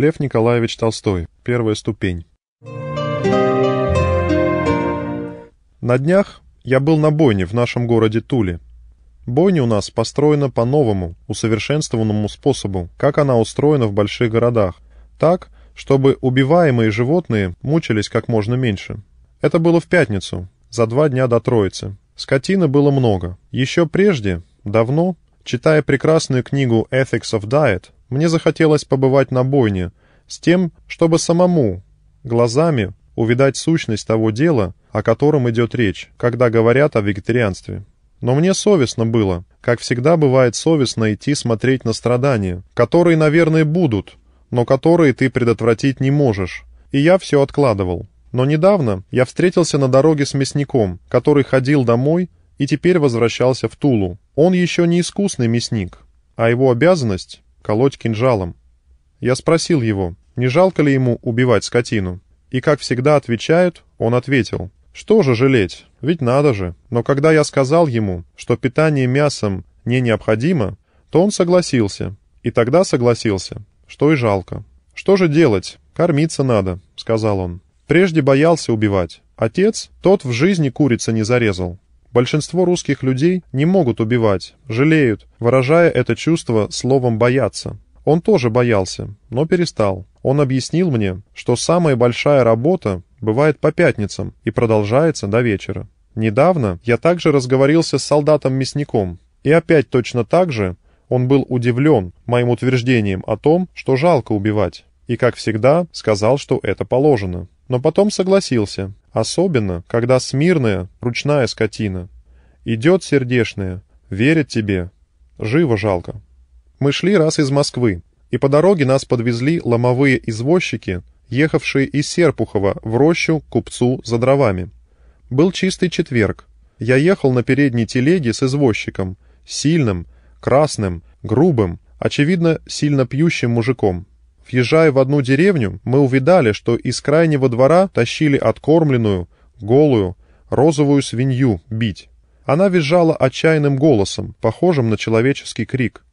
Лев Николаевич Толстой. Первая ступень. На днях я был на бойне в нашем городе Туле. Бойня у нас построена по новому, усовершенствованному способу, как она устроена в больших городах. Так, чтобы убиваемые животные мучились как можно меньше. Это было в пятницу, за два дня до Троицы. Скотины было много. Еще прежде, давно, читая прекрасную книгу «Ethics of Diet», мне захотелось побывать на бойне, с тем, чтобы самому, глазами, увидать сущность того дела, о котором идет речь, когда говорят о вегетарианстве. Но мне совестно было, как всегда бывает совестно идти смотреть на страдания, которые, наверное, будут, но которые ты предотвратить не можешь. И я все откладывал. Но недавно я встретился на дороге с мясником, который ходил домой и теперь возвращался в Тулу. Он еще не искусный мясник, а его обязанность колоть кинжалом. Я спросил его, не жалко ли ему убивать скотину. И, как всегда отвечают, он ответил, что же жалеть, ведь надо же. Но когда я сказал ему, что питание мясом не необходимо, то он согласился. И тогда согласился, что и жалко. «Что же делать? Кормиться надо», — сказал он. Прежде боялся убивать. Отец, тот в жизни курица не зарезал. Большинство русских людей не могут убивать, жалеют, выражая это чувство словом «бояться». Он тоже боялся, но перестал. Он объяснил мне, что самая большая работа бывает по пятницам и продолжается до вечера. Недавно я также разговорился с солдатом-мясником, и опять точно так же он был удивлен моим утверждением о том, что жалко убивать, и, как всегда, сказал, что это положено. Но потом согласился, Особенно, когда смирная, ручная скотина. Идет сердешная, верит тебе. Живо жалко. Мы шли раз из Москвы, и по дороге нас подвезли ломовые извозчики, ехавшие из Серпухова в рощу к купцу за дровами. Был чистый четверг. Я ехал на передней телеге с извозчиком, сильным, красным, грубым, очевидно, сильно пьющим мужиком. Въезжая в одну деревню, мы увидали, что из крайнего двора тащили откормленную, голую, розовую свинью бить. Она визжала отчаянным голосом, похожим на человеческий крик.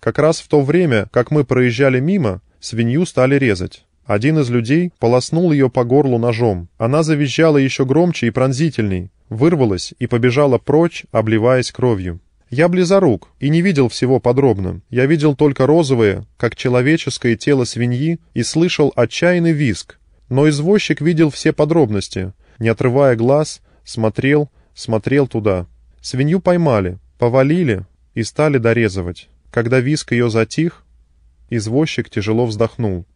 Как раз в то время, как мы проезжали мимо, свинью стали резать. Один из людей полоснул ее по горлу ножом. Она завизжала еще громче и пронзительней, вырвалась и побежала прочь, обливаясь кровью. Я близорук и не видел всего подробно. Я видел только розовое, как человеческое тело свиньи, и слышал отчаянный виск. Но извозчик видел все подробности. Не отрывая глаз, смотрел, смотрел туда. Свинью поймали, повалили и стали дорезывать. Когда виск ее затих, извозчик тяжело вздохнул.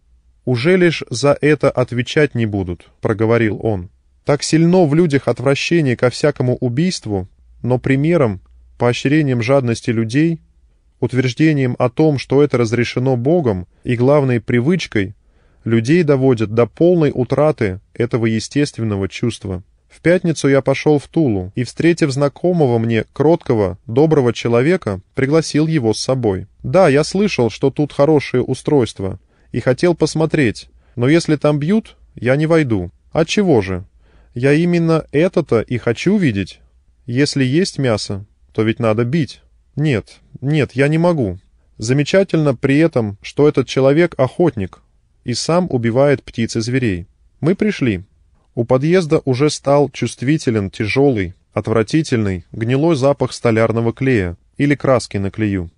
«Уже лишь за это отвечать не будут», — проговорил он. «Так сильно в людях отвращение ко всякому убийству, но примером поощрением жадности людей, утверждением о том, что это разрешено Богом, и главной привычкой, людей доводят до полной утраты этого естественного чувства. В пятницу я пошел в Тулу и, встретив знакомого мне, кроткого, доброго человека, пригласил его с собой. Да, я слышал, что тут хорошее устройство, и хотел посмотреть, но если там бьют, я не войду. А чего же? Я именно это-то и хочу видеть, если есть мясо то ведь надо бить. Нет, нет, я не могу. Замечательно при этом, что этот человек охотник и сам убивает птиц и зверей. Мы пришли. У подъезда уже стал чувствителен тяжелый, отвратительный, гнилой запах столярного клея или краски на клею.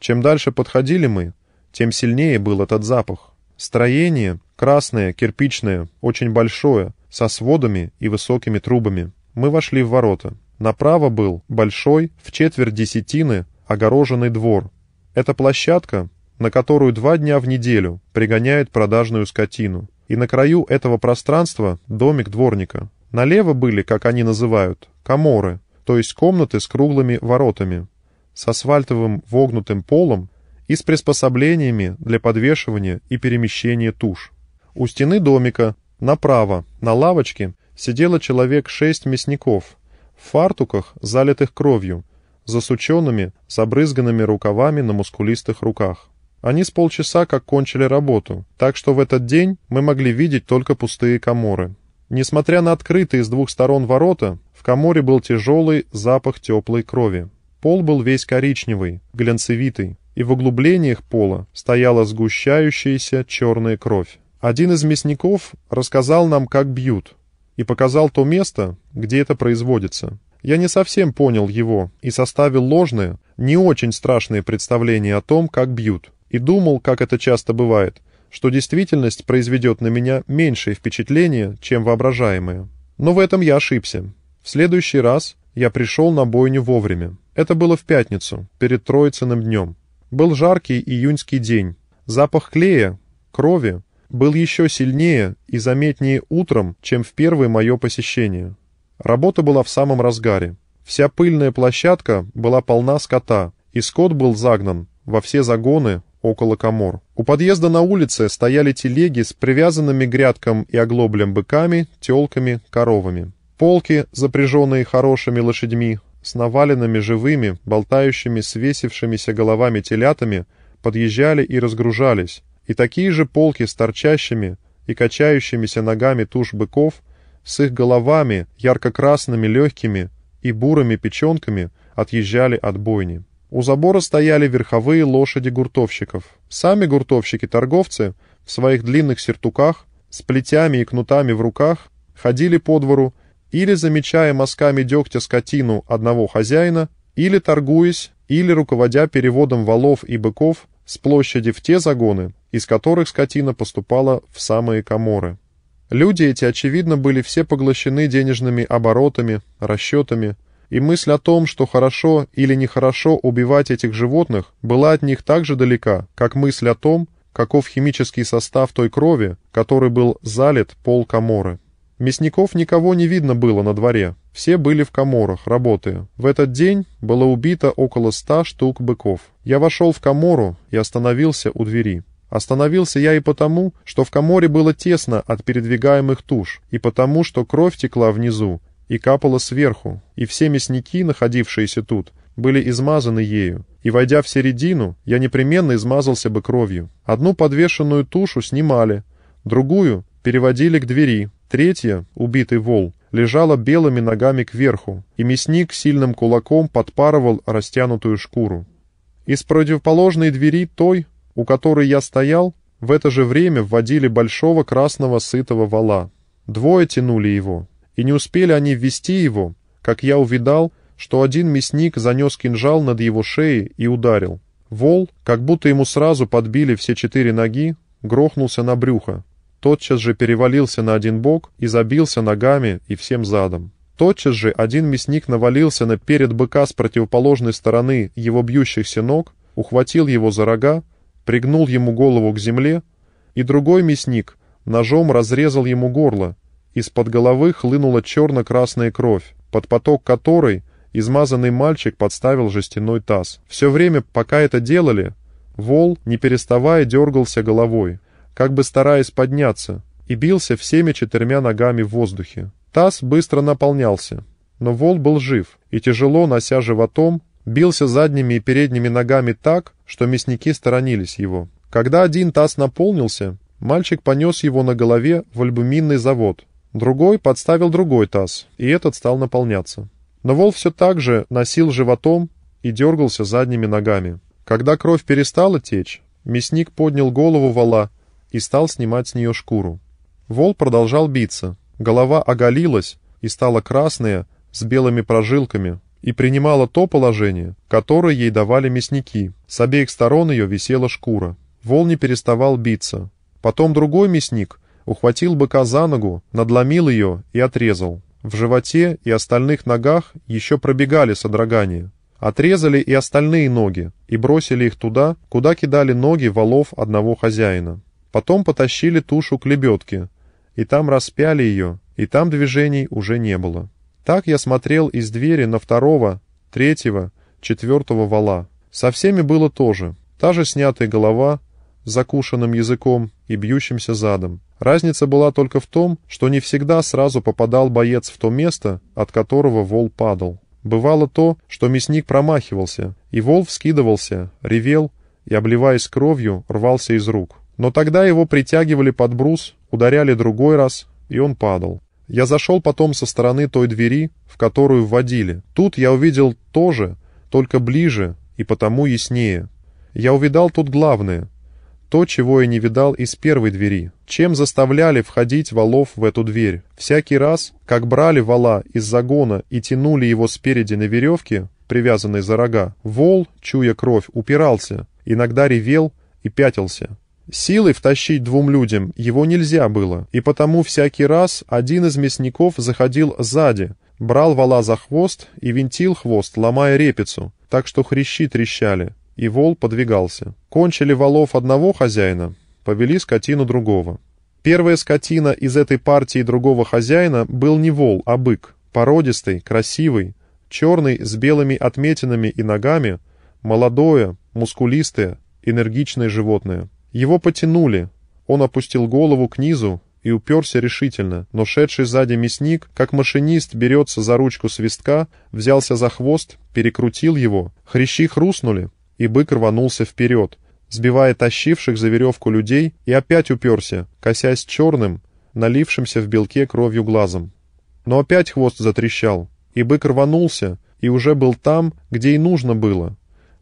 Чем дальше подходили мы, тем сильнее был этот запах. Строение красное, кирпичное, очень большое, со сводами и высокими трубами. Мы вошли в ворота. Направо был большой, в четверть десятины, огороженный двор. Это площадка, на которую два дня в неделю пригоняют продажную скотину. И на краю этого пространства домик дворника. Налево были, как они называют, коморы, то есть комнаты с круглыми воротами, с асфальтовым вогнутым полом и с приспособлениями для подвешивания и перемещения туш. У стены домика, направо, на лавочке, сидело человек шесть мясников – в фартуках, залитых кровью, засученными, забрызганными рукавами на мускулистых руках. Они с полчаса как кончили работу, так что в этот день мы могли видеть только пустые коморы. Несмотря на открытые с двух сторон ворота, в коморе был тяжелый запах теплой крови. Пол был весь коричневый, глянцевитый, и в углублениях пола стояла сгущающаяся черная кровь. Один из мясников рассказал нам, как бьют и показал то место, где это производится. Я не совсем понял его и составил ложные, не очень страшные представления о том, как бьют, и думал, как это часто бывает, что действительность произведет на меня меньшее впечатление, чем воображаемое. Но в этом я ошибся. В следующий раз я пришел на бойню вовремя. Это было в пятницу, перед Троицыным днем. Был жаркий июньский день. Запах клея, крови был еще сильнее и заметнее утром, чем в первое мое посещение. Работа была в самом разгаре. Вся пыльная площадка была полна скота, и скот был загнан во все загоны около комор. У подъезда на улице стояли телеги с привязанными грядком и оглоблем быками, телками, коровами. Полки, запряженные хорошими лошадьми, с наваленными живыми, болтающими, свесившимися головами телятами, подъезжали и разгружались, и такие же полки с торчащими и качающимися ногами туш быков, с их головами ярко-красными легкими и бурыми печенками отъезжали от бойни. У забора стояли верховые лошади гуртовщиков. Сами гуртовщики-торговцы в своих длинных сертуках, с плетями и кнутами в руках, ходили по двору или замечая мазками дегтя скотину одного хозяина, или торгуясь, или руководя переводом валов и быков с площади в те загоны, из которых скотина поступала в самые коморы. Люди эти, очевидно, были все поглощены денежными оборотами, расчетами, и мысль о том, что хорошо или нехорошо убивать этих животных, была от них так же далека, как мысль о том, каков химический состав той крови, который был залит пол коморы. Мясников никого не видно было на дворе, все были в коморах, работая. В этот день было убито около ста штук быков. Я вошел в комору и остановился у двери. Остановился я и потому, что в коморе было тесно от передвигаемых туш, и потому, что кровь текла внизу и капала сверху, и все мясники, находившиеся тут, были измазаны ею, и, войдя в середину, я непременно измазался бы кровью. Одну подвешенную тушу снимали, другую переводили к двери, третья, убитый вол, лежала белыми ногами кверху, и мясник сильным кулаком подпарывал растянутую шкуру. Из противоположной двери той у которой я стоял, в это же время вводили большого красного сытого вала. Двое тянули его, и не успели они ввести его, как я увидал, что один мясник занес кинжал над его шеей и ударил. Вол, как будто ему сразу подбили все четыре ноги, грохнулся на брюхо, тотчас же перевалился на один бок и забился ногами и всем задом. Тотчас же один мясник навалился на перед быка с противоположной стороны его бьющихся ног, ухватил его за рога, пригнул ему голову к земле, и другой мясник ножом разрезал ему горло. Из-под головы хлынула черно-красная кровь, под поток которой измазанный мальчик подставил жестяной таз. Все время, пока это делали, Вол, не переставая, дергался головой, как бы стараясь подняться, и бился всеми четырьмя ногами в воздухе. Таз быстро наполнялся, но Вол был жив и, тяжело нося животом, бился задними и передними ногами так, что мясники сторонились его. Когда один таз наполнился, мальчик понес его на голове в альбуминный завод. Другой подставил другой таз, и этот стал наполняться. Но Вол все так же носил животом и дергался задними ногами. Когда кровь перестала течь, мясник поднял голову вала и стал снимать с нее шкуру. Вол продолжал биться. Голова оголилась и стала красная, с белыми прожилками, и принимала то положение, которое ей давали мясники. С обеих сторон ее висела шкура. Вол не переставал биться. Потом другой мясник ухватил быка за ногу, надломил ее и отрезал. В животе и остальных ногах еще пробегали содрогания. Отрезали и остальные ноги и бросили их туда, куда кидали ноги волов одного хозяина. Потом потащили тушу к лебедке, и там распяли ее, и там движений уже не было. Так я смотрел из двери на второго, третьего, четвертого вала. Со всеми было то же. Та же снятая голова, с закушенным языком и бьющимся задом. Разница была только в том, что не всегда сразу попадал боец в то место, от которого вол падал. Бывало то, что мясник промахивался, и вол вскидывался, ревел и, обливаясь кровью, рвался из рук. Но тогда его притягивали под брус, ударяли другой раз, и он падал. Я зашел потом со стороны той двери, в которую вводили. Тут я увидел то же, только ближе и потому яснее. Я увидал тут главное. То, чего я не видал из первой двери. Чем заставляли входить валов в эту дверь? Всякий раз, как брали вала из загона и тянули его спереди на веревке, привязанной за рога, вол, чуя кровь, упирался, иногда ревел и пятился. Силой втащить двум людям его нельзя было, и потому всякий раз один из мясников заходил сзади, брал вала за хвост и винтил хвост, ломая репицу, так что хрящи трещали, и вол подвигался. Кончили валов одного хозяина, повели скотину другого. Первая скотина из этой партии другого хозяина был не вол, а бык. Породистый, красивый, черный с белыми отметинами и ногами, молодое, мускулистое, энергичное животное. Его потянули. Он опустил голову к низу и уперся решительно, но шедший сзади мясник, как машинист берется за ручку свистка, взялся за хвост, перекрутил его, хрящи хрустнули, и бык рванулся вперед, сбивая тащивших за веревку людей, и опять уперся, косясь черным, налившимся в белке кровью глазом. Но опять хвост затрещал, и бык рванулся, и уже был там, где и нужно было,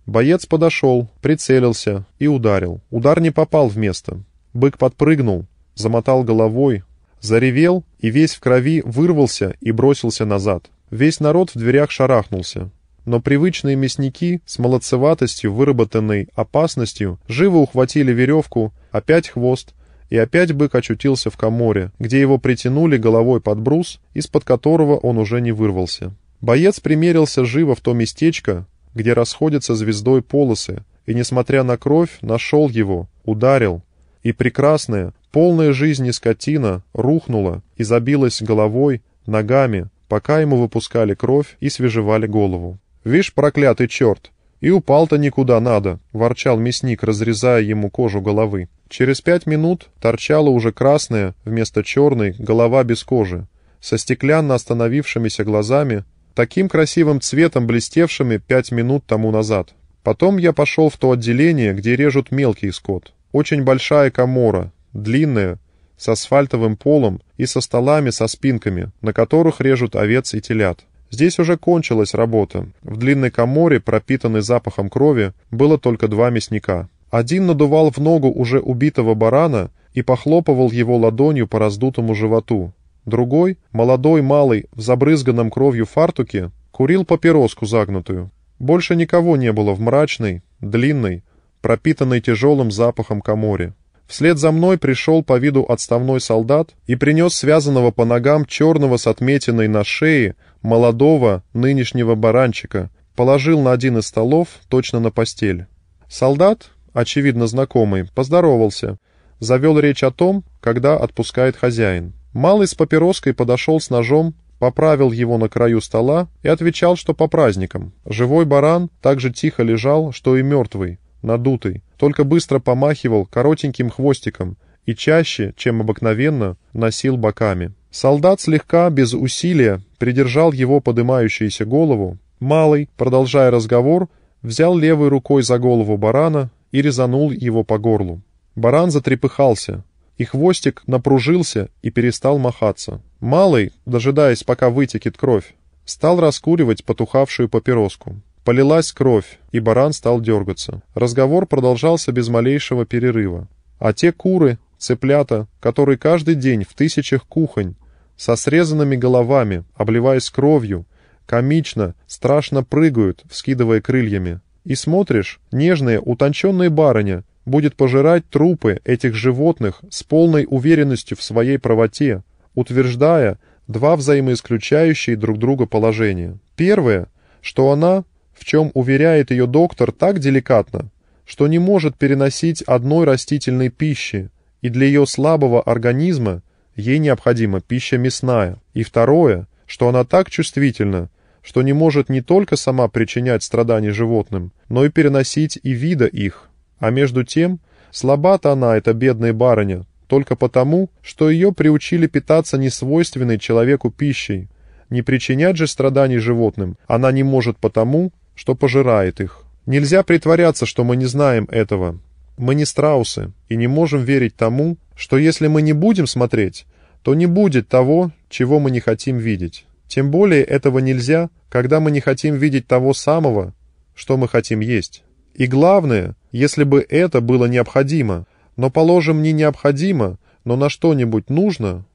Боец подошел, прицелился и ударил. Удар не попал в место. Бык подпрыгнул, замотал головой, заревел и весь в крови вырвался и бросился назад. Весь народ в дверях шарахнулся. Но привычные мясники с молодцеватостью, выработанной опасностью, живо ухватили веревку, опять хвост, и опять бык очутился в коморе, где его притянули головой под брус, из-под которого он уже не вырвался. Боец примерился живо в то местечко, где расходятся звездой полосы, и, несмотря на кровь, нашел его, ударил. И прекрасная, полная жизни скотина рухнула и забилась головой, ногами, пока ему выпускали кровь и свежевали голову. «Вишь, проклятый черт! И упал-то никуда надо!» — ворчал мясник, разрезая ему кожу головы. Через пять минут торчала уже красная, вместо черной, голова без кожи. Со стеклянно остановившимися глазами таким красивым цветом, блестевшими пять минут тому назад. Потом я пошел в то отделение, где режут мелкий скот. Очень большая комора, длинная, с асфальтовым полом и со столами со спинками, на которых режут овец и телят. Здесь уже кончилась работа. В длинной коморе, пропитанной запахом крови, было только два мясника. Один надувал в ногу уже убитого барана и похлопывал его ладонью по раздутому животу. Другой, молодой малый, в забрызганном кровью фартуке, курил папироску загнутую. Больше никого не было в мрачной, длинной, пропитанной тяжелым запахом коморе. Вслед за мной пришел по виду отставной солдат и принес связанного по ногам черного с отметиной на шее молодого нынешнего баранчика, положил на один из столов, точно на постель. Солдат, очевидно знакомый, поздоровался, завел речь о том, когда отпускает хозяин. Малый с папироской подошел с ножом, поправил его на краю стола и отвечал, что по праздникам. Живой баран так же тихо лежал, что и мертвый, надутый, только быстро помахивал коротеньким хвостиком и чаще, чем обыкновенно, носил боками. Солдат слегка, без усилия, придержал его подымающуюся голову. Малый, продолжая разговор, взял левой рукой за голову барана и резанул его по горлу. Баран затрепыхался, и хвостик напружился и перестал махаться. Малый, дожидаясь, пока вытекет кровь, стал раскуривать потухавшую папироску. Полилась кровь, и баран стал дергаться. Разговор продолжался без малейшего перерыва. А те куры, цыплята, которые каждый день в тысячах кухонь, со срезанными головами, обливаясь кровью, комично, страшно прыгают, вскидывая крыльями. И смотришь, нежные, утонченные барыня, будет пожирать трупы этих животных с полной уверенностью в своей правоте, утверждая два взаимоисключающие друг друга положения. Первое, что она, в чем уверяет ее доктор так деликатно, что не может переносить одной растительной пищи, и для ее слабого организма ей необходима пища мясная. И второе, что она так чувствительна, что не может не только сама причинять страдания животным, но и переносить и вида их. А между тем, слаба-то она, эта бедная барыня, только потому, что ее приучили питаться несвойственной человеку пищей. Не причинять же страданий животным она не может потому, что пожирает их. Нельзя притворяться, что мы не знаем этого. Мы не страусы и не можем верить тому, что если мы не будем смотреть, то не будет того, чего мы не хотим видеть. Тем более этого нельзя, когда мы не хотим видеть того самого, что мы хотим есть. И главное — если бы это было необходимо. Но, положим, не необходимо, но на что-нибудь нужно?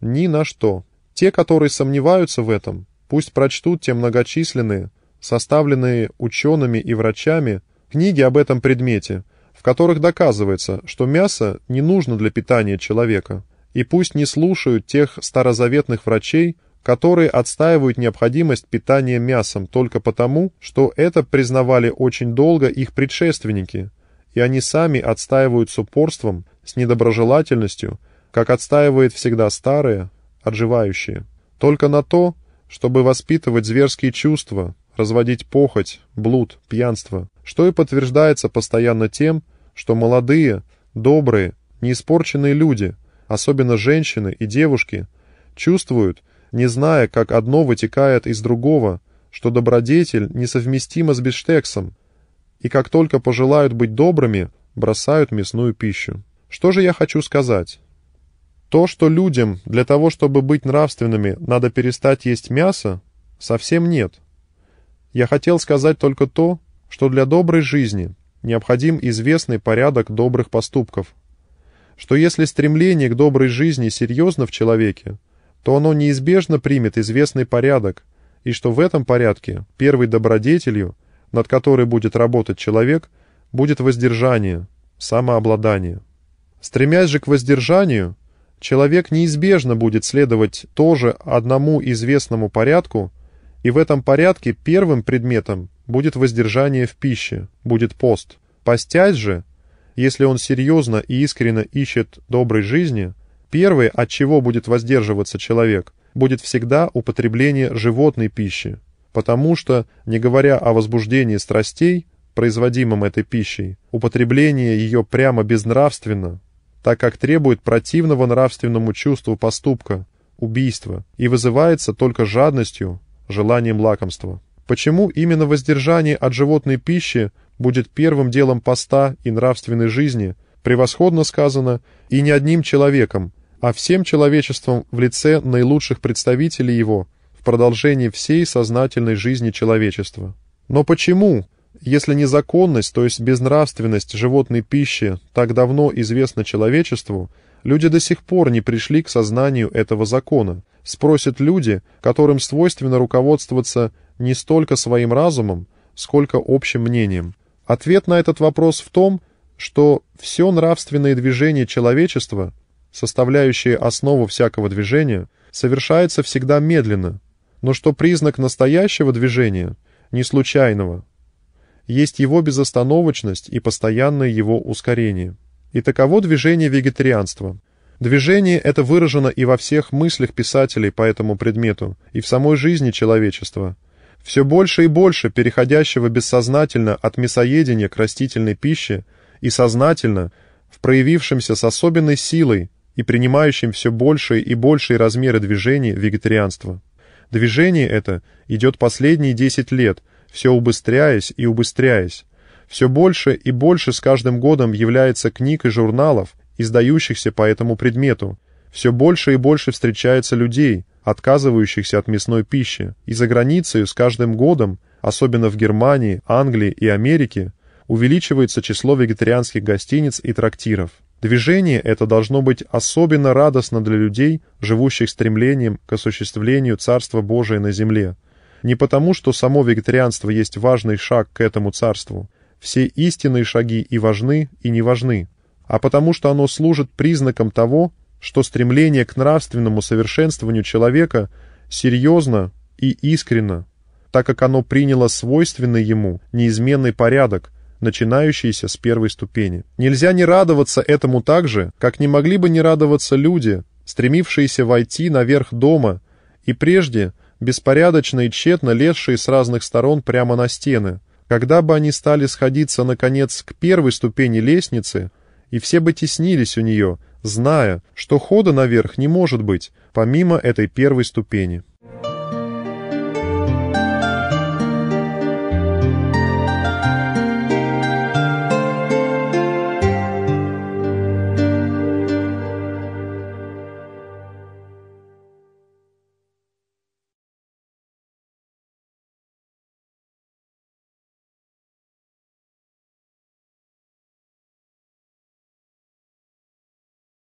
Ни на что. Те, которые сомневаются в этом, пусть прочтут те многочисленные, составленные учеными и врачами, книги об этом предмете, в которых доказывается, что мясо не нужно для питания человека. И пусть не слушают тех старозаветных врачей, которые отстаивают необходимость питания мясом только потому, что это признавали очень долго их предшественники, и они сами отстаивают с упорством, с недоброжелательностью, как отстаивает всегда старые, отживающие. Только на то, чтобы воспитывать зверские чувства, разводить похоть, блуд, пьянство, что и подтверждается постоянно тем, что молодые, добрые, неиспорченные люди, особенно женщины и девушки, чувствуют, не зная, как одно вытекает из другого, что добродетель несовместима с бифштексом, и как только пожелают быть добрыми, бросают мясную пищу. Что же я хочу сказать? То, что людям для того, чтобы быть нравственными, надо перестать есть мясо, совсем нет. Я хотел сказать только то, что для доброй жизни необходим известный порядок добрых поступков. Что если стремление к доброй жизни серьезно в человеке, то оно неизбежно примет известный порядок, и что в этом порядке первой добродетелью, над которой будет работать человек, будет воздержание, самообладание. Стремясь же к воздержанию, человек неизбежно будет следовать тоже одному известному порядку, и в этом порядке первым предметом будет воздержание в пище, будет пост. Постять же, если он серьезно и искренно ищет доброй жизни – Первое, от чего будет воздерживаться человек, будет всегда употребление животной пищи, потому что, не говоря о возбуждении страстей, производимом этой пищей, употребление ее прямо безнравственно, так как требует противного нравственному чувству поступка, убийства, и вызывается только жадностью, желанием лакомства. Почему именно воздержание от животной пищи будет первым делом поста и нравственной жизни – превосходно сказано и не одним человеком, а всем человечеством в лице наилучших представителей его в продолжении всей сознательной жизни человечества. Но почему, если незаконность, то есть безнравственность животной пищи так давно известна человечеству, люди до сих пор не пришли к сознанию этого закона, спросят люди, которым свойственно руководствоваться не столько своим разумом, сколько общим мнением. Ответ на этот вопрос в том, что все нравственное движение человечества, составляющее основу всякого движения, совершается всегда медленно, но что признак настоящего движения, не случайного, есть его безостановочность и постоянное его ускорение. И таково движение вегетарианства. Движение это выражено и во всех мыслях писателей по этому предмету, и в самой жизни человечества. Все больше и больше переходящего бессознательно от мясоедения к растительной пище – и сознательно, в проявившемся с особенной силой и принимающем все большие и большие размеры движений вегетарианства. Движение это идет последние 10 лет, все убыстряясь и убыстряясь. Все больше и больше с каждым годом является книг и журналов, издающихся по этому предмету. Все больше и больше встречается людей, отказывающихся от мясной пищи, и за границей с каждым годом, особенно в Германии, Англии и Америке, увеличивается число вегетарианских гостиниц и трактиров. Движение это должно быть особенно радостно для людей, живущих стремлением к осуществлению Царства Божия на земле. Не потому, что само вегетарианство есть важный шаг к этому царству. Все истинные шаги и важны, и не важны. А потому, что оно служит признаком того, что стремление к нравственному совершенствованию человека серьезно и искренно, так как оно приняло свойственный ему неизменный порядок, начинающиеся с первой ступени. Нельзя не радоваться этому так же, как не могли бы не радоваться люди, стремившиеся войти наверх дома и прежде беспорядочно и тщетно лезшие с разных сторон прямо на стены. Когда бы они стали сходиться, наконец, к первой ступени лестницы, и все бы теснились у нее, зная, что хода наверх не может быть, помимо этой первой ступени.